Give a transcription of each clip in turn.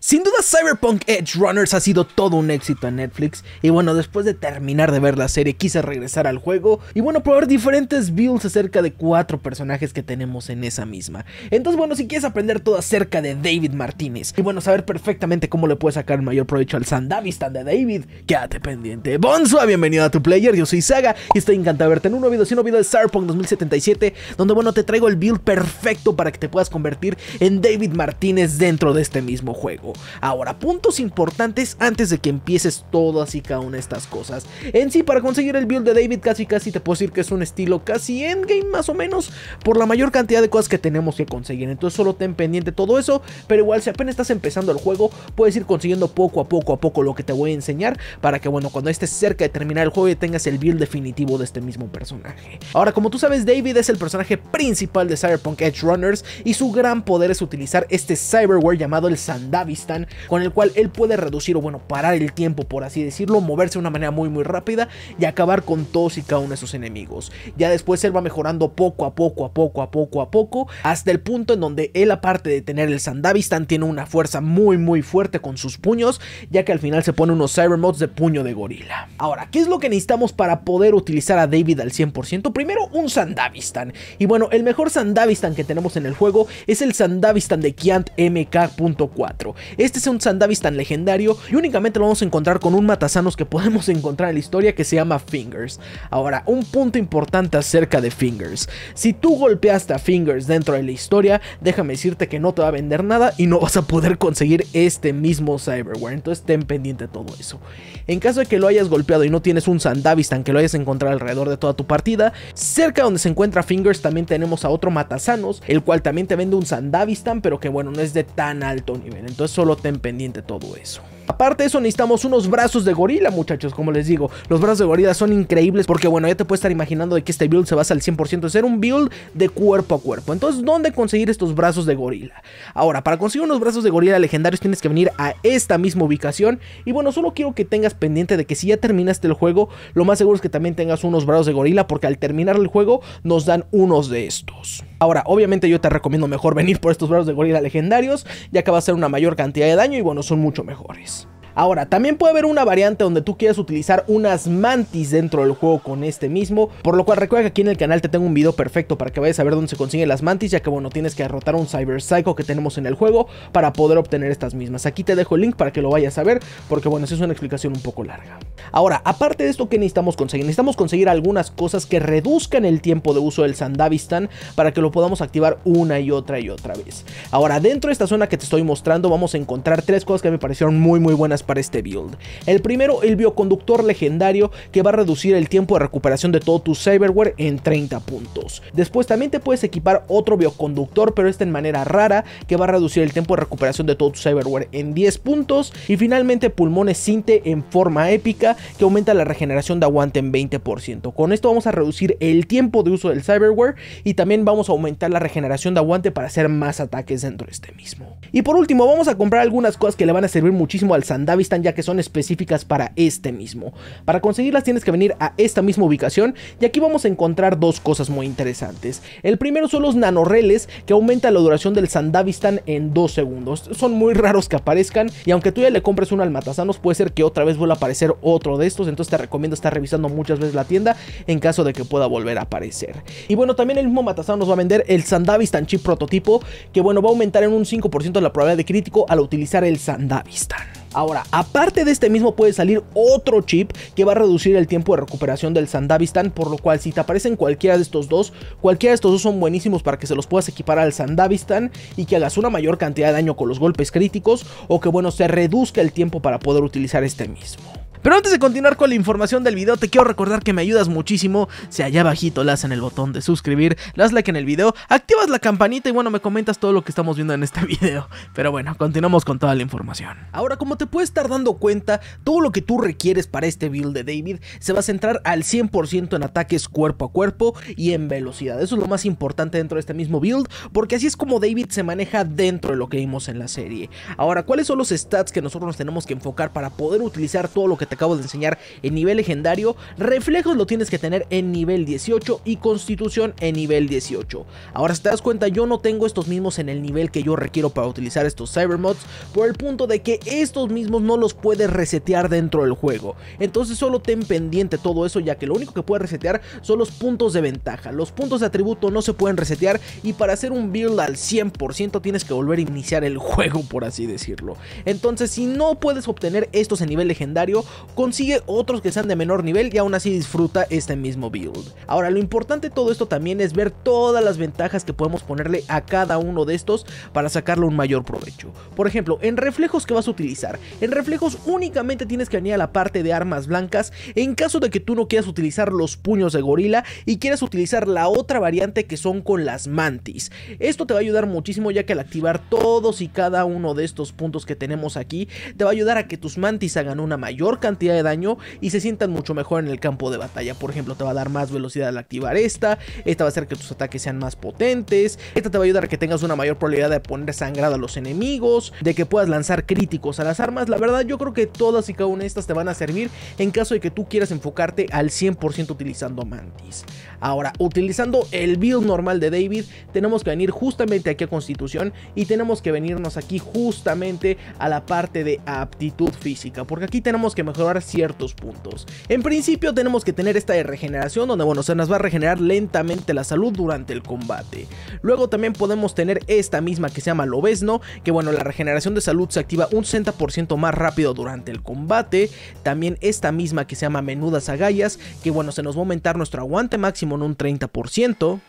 Sin duda Cyberpunk Edge Runners ha sido todo un éxito en Netflix y bueno, después de terminar de ver la serie quise regresar al juego y bueno, probar diferentes builds acerca de cuatro personajes que tenemos en esa misma. Entonces bueno, si quieres aprender todo acerca de David Martínez y bueno, saber perfectamente cómo le puedes sacar el mayor provecho al Sandavistan de David, quédate pendiente. Bonsoir, bienvenido a tu player, yo soy Saga y estoy encantado de verte en un nuevo video, si no, video de Cyberpunk 2077 donde bueno, te traigo el build perfecto para que te puedas convertir en David Martínez dentro de este mismo juego. Ahora, puntos importantes antes de que empieces todas y cada una de estas cosas. En sí, para conseguir el build de David casi casi te puedo decir que es un estilo casi endgame más o menos por la mayor cantidad de cosas que tenemos que conseguir. Entonces solo ten pendiente todo eso, pero igual si apenas estás empezando el juego, puedes ir consiguiendo poco a poco a poco lo que te voy a enseñar para que bueno, cuando estés cerca de terminar el juego tengas el build definitivo de este mismo personaje. Ahora, como tú sabes, David es el personaje principal de Cyberpunk Edge Runners y su gran poder es utilizar este cyberware llamado el Sandavi con el cual él puede reducir o bueno, parar el tiempo, por así decirlo, moverse de una manera muy muy rápida y acabar con todos y cada uno de sus enemigos. Ya después él va mejorando poco a poco, a poco, a poco, a poco, hasta el punto en donde él aparte de tener el Sandavistan tiene una fuerza muy muy fuerte con sus puños, ya que al final se pone unos Mods de puño de gorila. Ahora, ¿qué es lo que necesitamos para poder utilizar a David al 100%? Primero, un Sandavistan. Y bueno, el mejor Sandavistan que tenemos en el juego es el Sandavistan de Kiant MK.4. Este es un Sandavistan legendario y únicamente lo vamos a encontrar con un Matazanos que podemos encontrar en la historia que se llama Fingers. Ahora, un punto importante acerca de Fingers. Si tú golpeaste a Fingers dentro de la historia, déjame decirte que no te va a vender nada y no vas a poder conseguir este mismo Cyberware. Entonces ten pendiente de todo eso. En caso de que lo hayas golpeado y no tienes un Sandavistan que lo hayas encontrado alrededor de toda tu partida, cerca donde se encuentra Fingers también tenemos a otro Matazanos el cual también te vende un Sandavistan, pero que bueno, no es de tan alto nivel. Entonces solo ten pendiente todo eso. Aparte de eso, necesitamos unos brazos de gorila, muchachos, como les digo. Los brazos de gorila son increíbles porque, bueno, ya te puedes estar imaginando de que este build se basa al 100% de ser un build de cuerpo a cuerpo. Entonces, ¿dónde conseguir estos brazos de gorila? Ahora, para conseguir unos brazos de gorila legendarios tienes que venir a esta misma ubicación. Y bueno, solo quiero que tengas pendiente de que si ya terminaste el juego, lo más seguro es que también tengas unos brazos de gorila porque al terminar el juego nos dan unos de estos. Ahora, obviamente yo te recomiendo mejor venir por estos brazos de gorila legendarios, ya que va a ser una mayor cantidad de daño y bueno, son mucho mejores. Ahora, también puede haber una variante donde tú quieras utilizar unas mantis dentro del juego con este mismo, por lo cual recuerda que aquí en el canal te tengo un video perfecto para que vayas a ver dónde se consiguen las mantis, ya que bueno, tienes que derrotar un Cyber Psycho que tenemos en el juego para poder obtener estas mismas. Aquí te dejo el link para que lo vayas a ver, porque bueno, es una explicación un poco larga. Ahora, aparte de esto, ¿qué necesitamos conseguir? Necesitamos conseguir algunas cosas que reduzcan el tiempo de uso del Sandavistan para que lo podamos activar una y otra y otra vez. Ahora, dentro de esta zona que te estoy mostrando, vamos a encontrar tres cosas que me parecieron muy muy buenas para este build. El primero, el bioconductor legendario que va a reducir el tiempo de recuperación de todo tu cyberware en 30 puntos. Después también te puedes equipar otro bioconductor, pero este en manera rara, que va a reducir el tiempo de recuperación de todo tu cyberware en 10 puntos. Y finalmente pulmones Sinte en forma épica, que aumenta la regeneración de aguante en 20%. Con esto vamos a reducir el tiempo de uso del cyberware y también vamos a aumentar la regeneración de aguante para hacer más ataques dentro de este mismo. Y por último, vamos a comprar algunas cosas que le van a servir muchísimo al Sandal ya que son específicas para este mismo. Para conseguirlas tienes que venir a esta misma ubicación y aquí vamos a encontrar dos cosas muy interesantes. El primero son los nanoreles que aumenta la duración del Sandavistan en 2 segundos. Son muy raros que aparezcan y aunque tú ya le compres uno al Matazanos puede ser que otra vez vuelva a aparecer otro de estos, entonces te recomiendo estar revisando muchas veces la tienda en caso de que pueda volver a aparecer. Y bueno, también el mismo Matazanos va a vender el Sandavistan chip prototipo que bueno, va a aumentar en un 5% la probabilidad de crítico al utilizar el Sandavistan. Ahora, aparte de este mismo puede salir otro chip que va a reducir el tiempo de recuperación del Sandavistan, por lo cual si te aparecen cualquiera de estos dos, cualquiera de estos dos son buenísimos para que se los puedas equipar al Sandavistan y que hagas una mayor cantidad de daño con los golpes críticos o que bueno, se reduzca el tiempo para poder utilizar este mismo. Pero antes de continuar con la información del video, te quiero recordar que me ayudas muchísimo si allá abajito las en el botón de suscribir, las like en el video, activas la campanita y bueno, me comentas todo lo que estamos viendo en este video. Pero bueno, continuamos con toda la información. Ahora, como te puedes estar dando cuenta, todo lo que tú requieres para este build de David se va a centrar al 100% en ataques cuerpo a cuerpo y en velocidad. Eso es lo más importante dentro de este mismo build, porque así es como David se maneja dentro de lo que vimos en la serie. Ahora, ¿cuáles son los stats que nosotros nos tenemos que enfocar para poder utilizar todo lo que te acabo de enseñar en nivel legendario, reflejos lo tienes que tener en nivel 18 y constitución en nivel 18. Ahora si te das cuenta yo no tengo estos mismos en el nivel que yo requiero para utilizar estos cyber mods por el punto de que estos mismos no los puedes resetear dentro del juego. Entonces solo ten pendiente todo eso ya que lo único que puedes resetear son los puntos de ventaja. Los puntos de atributo no se pueden resetear y para hacer un build al 100% tienes que volver a iniciar el juego por así decirlo. Entonces si no puedes obtener estos en nivel legendario consigue otros que sean de menor nivel y aún así disfruta este mismo build. Ahora, lo importante de todo esto también es ver todas las ventajas que podemos ponerle a cada uno de estos para sacarle un mayor provecho. Por ejemplo, en reflejos que vas a utilizar, en reflejos únicamente tienes que venir a la parte de armas blancas en caso de que tú no quieras utilizar los puños de gorila y quieras utilizar la otra variante que son con las mantis. Esto te va a ayudar muchísimo ya que al activar todos y cada uno de estos puntos que tenemos aquí, te va a ayudar a que tus mantis hagan una mayor cantidad cantidad de daño y se sientan mucho mejor en el campo de batalla. Por ejemplo, te va a dar más velocidad al activar esta, esta va a hacer que tus ataques sean más potentes, esta te va a ayudar a que tengas una mayor probabilidad de poner sangrado a los enemigos, de que puedas lanzar críticos a las armas. La verdad, yo creo que todas y cada una de estas te van a servir en caso de que tú quieras enfocarte al 100% utilizando Mantis. Ahora, utilizando el build normal de David, tenemos que venir justamente aquí a Constitución y tenemos que venirnos aquí justamente a la parte de aptitud física, porque aquí tenemos que mejorar ciertos puntos. En principio tenemos que tener esta de regeneración donde bueno se nos va a regenerar lentamente la salud durante el combate. Luego también podemos tener esta misma que se llama Lobesno, que bueno la regeneración de salud se activa un 60% más rápido durante el combate. También esta misma que se llama Menudas Agallas, que bueno se nos va a aumentar nuestro aguante máximo en un 30%.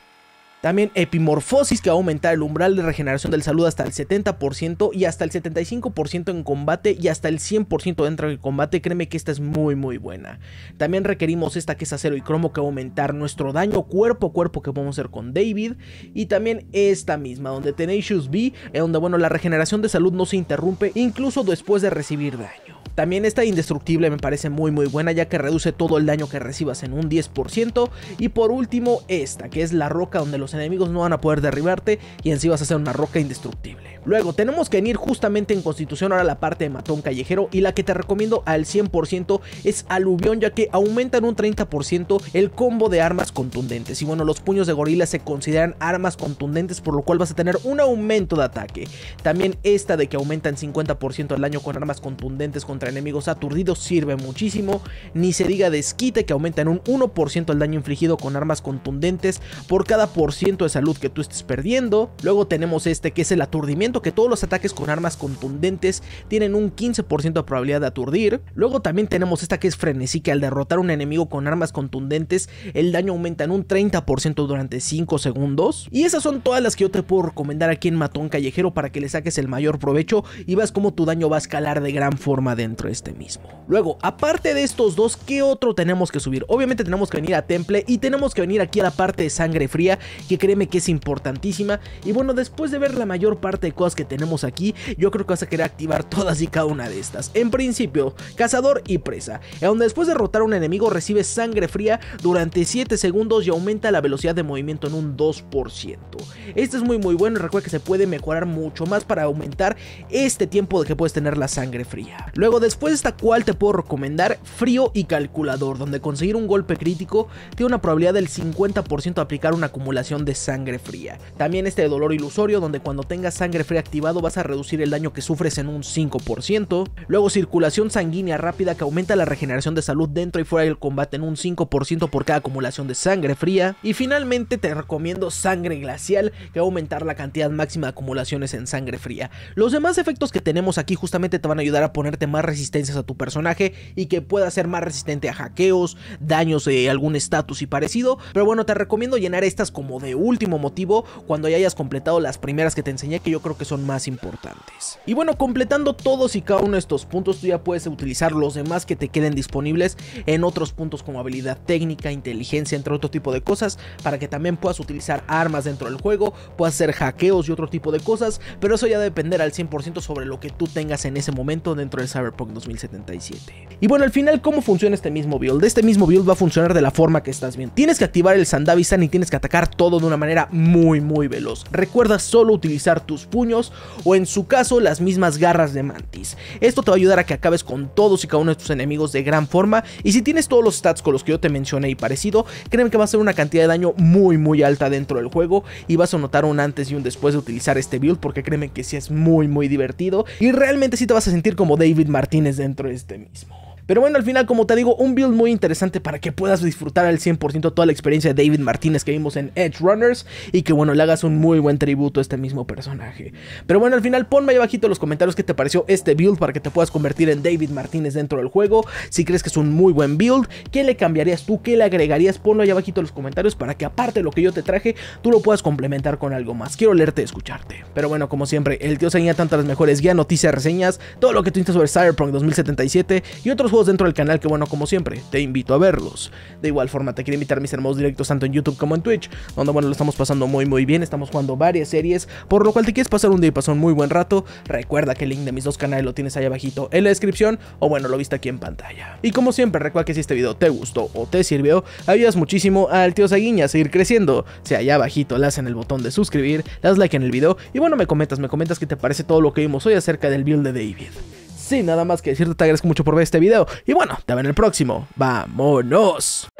También epimorfosis que va a aumentar el umbral de regeneración del salud hasta el 70% y hasta el 75% en combate y hasta el 100% dentro del combate. Créeme que esta es muy muy buena. También requerimos esta que es acero y cromo que va a aumentar nuestro daño cuerpo a cuerpo que podemos hacer con David. Y también esta misma donde Tenacious B, donde bueno la regeneración de salud no se interrumpe incluso después de recibir daño. También esta indestructible me parece muy muy buena ya que reduce todo el daño que recibas en un 10%. Y por último esta, que es la roca donde los enemigos no van a poder derribarte y en sí vas a ser una roca indestructible. Luego tenemos que venir justamente en constitución ahora la parte de matón callejero y la que te recomiendo al 100% es aluvión ya que aumentan un 30% el combo de armas contundentes. Y bueno, los puños de gorila se consideran armas contundentes por lo cual vas a tener un aumento de ataque. También esta de que aumentan 50% el daño con armas contundentes contra enemigos aturdidos sirve muchísimo, ni se diga desquite que aumenta en un 1% el daño infligido con armas contundentes por cada por ciento de salud que tú estés perdiendo. Luego tenemos este que es el aturdimiento, que todos los ataques con armas contundentes tienen un 15% de probabilidad de aturdir. Luego también tenemos esta que es frenesí, que al derrotar un enemigo con armas contundentes, el daño aumenta en un 30% durante 5 segundos. Y esas son todas las que yo te puedo recomendar aquí en Matón Callejero para que le saques el mayor provecho y veas como tu daño va a escalar de gran forma dentro este mismo. Luego, aparte de estos dos, ¿qué otro tenemos que subir? Obviamente tenemos que venir a Temple y tenemos que venir aquí a la parte de Sangre Fría, que créeme que es importantísima. Y bueno, después de ver la mayor parte de cosas que tenemos aquí, yo creo que vas a querer activar todas y cada una de estas. En principio, Cazador y Presa, en donde después de derrotar a un enemigo recibes Sangre Fría durante 7 segundos y aumenta la velocidad de movimiento en un 2%. Este es muy muy bueno, recuerda que se puede mejorar mucho más para aumentar este tiempo de que puedes tener la Sangre Fría. Luego después de esta cual te puedo recomendar Frío y Calculador, donde conseguir un golpe crítico tiene una probabilidad del 50% de aplicar una acumulación de sangre fría. También este Dolor Ilusorio, donde cuando tengas sangre fría activado vas a reducir el daño que sufres en un 5%. Luego Circulación Sanguínea Rápida, que aumenta la regeneración de salud dentro y fuera del combate en un 5% por cada acumulación de sangre fría. Y finalmente te recomiendo Sangre Glacial, que va a aumentar la cantidad máxima de acumulaciones en sangre fría. Los demás efectos que tenemos aquí justamente te van a ayudar a ponerte más resistencias a tu personaje y que pueda ser más resistente a hackeos, daños, De algún estatus y parecido. Pero bueno, te recomiendo llenar estas como de último motivo cuando ya hayas completado las primeras que te enseñé, que yo creo que son más importantes. Y bueno, completando todos y cada uno de estos puntos, tú ya puedes utilizar los demás que te queden disponibles en otros puntos como habilidad técnica, inteligencia, entre otro tipo de cosas, para que también puedas utilizar armas dentro del juego, puedas hacer hackeos y otro tipo de cosas, pero eso ya dependerá al 100% sobre lo que tú tengas en ese momento dentro del Cyberpunk 2077. Y bueno, al final, ¿cómo funciona este mismo build? Este mismo build va a funcionar de la forma que estás viendo. Tienes que activar el Sandavisan y tienes que atacar todo de una manera muy, muy veloz. Recuerda solo utilizar tus puños o en su caso las mismas garras de Mantis. Esto te va a ayudar a que acabes con todos y cada uno de tus enemigos de gran forma. Y si tienes todos los stats con los que yo te mencioné y parecido, créeme que va a ser una cantidad de daño muy, muy alta dentro del juego. Y vas a notar un antes y un después de utilizar este build porque créeme que sí es muy, muy divertido. Y realmente sí te vas a sentir como David Martínez dentro de este mismo. Pero bueno, al final, como te digo, un build muy interesante para que puedas disfrutar al 100% toda la experiencia de David Martínez que vimos en Edge Runners y que bueno, le hagas un muy buen tributo a este mismo personaje. Pero bueno, al final ponme ahí abajito en los comentarios qué te pareció este build para que te puedas convertir en David Martínez dentro del juego, si crees que es un muy buen build, qué le cambiarías tú, qué le agregarías, ponlo ahí abajito en los comentarios para que aparte de lo que yo te traje, tú lo puedas complementar con algo más. Quiero leerte, y escucharte. Pero bueno, como siempre, el tío se tantas las mejores guías, noticias, reseñas, todo lo que tú necesitas sobre Cyberpunk 2077 y otros dentro del canal que bueno, como siempre, te invito a verlos. De igual forma, te quiero invitar mis hermosos directos tanto en YouTube como en Twitch, donde bueno, lo estamos pasando muy muy bien, estamos jugando varias series, por lo cual te quieres pasar un día y pasar un muy buen rato, recuerda que el link de mis dos canales lo tienes ahí abajito en la descripción, o bueno, lo viste aquí en pantalla. Y como siempre, recuerda que si este video te gustó o te sirvió, ayudas muchísimo al tío Saguiña a seguir creciendo, si allá abajito le en el botón de suscribir, das like en el video y bueno, me comentas, me comentas que te parece todo lo que vimos hoy acerca del build de David. Sin nada más que decirte, te agradezco mucho por ver este video. Y bueno, te veo en el próximo. ¡Vámonos!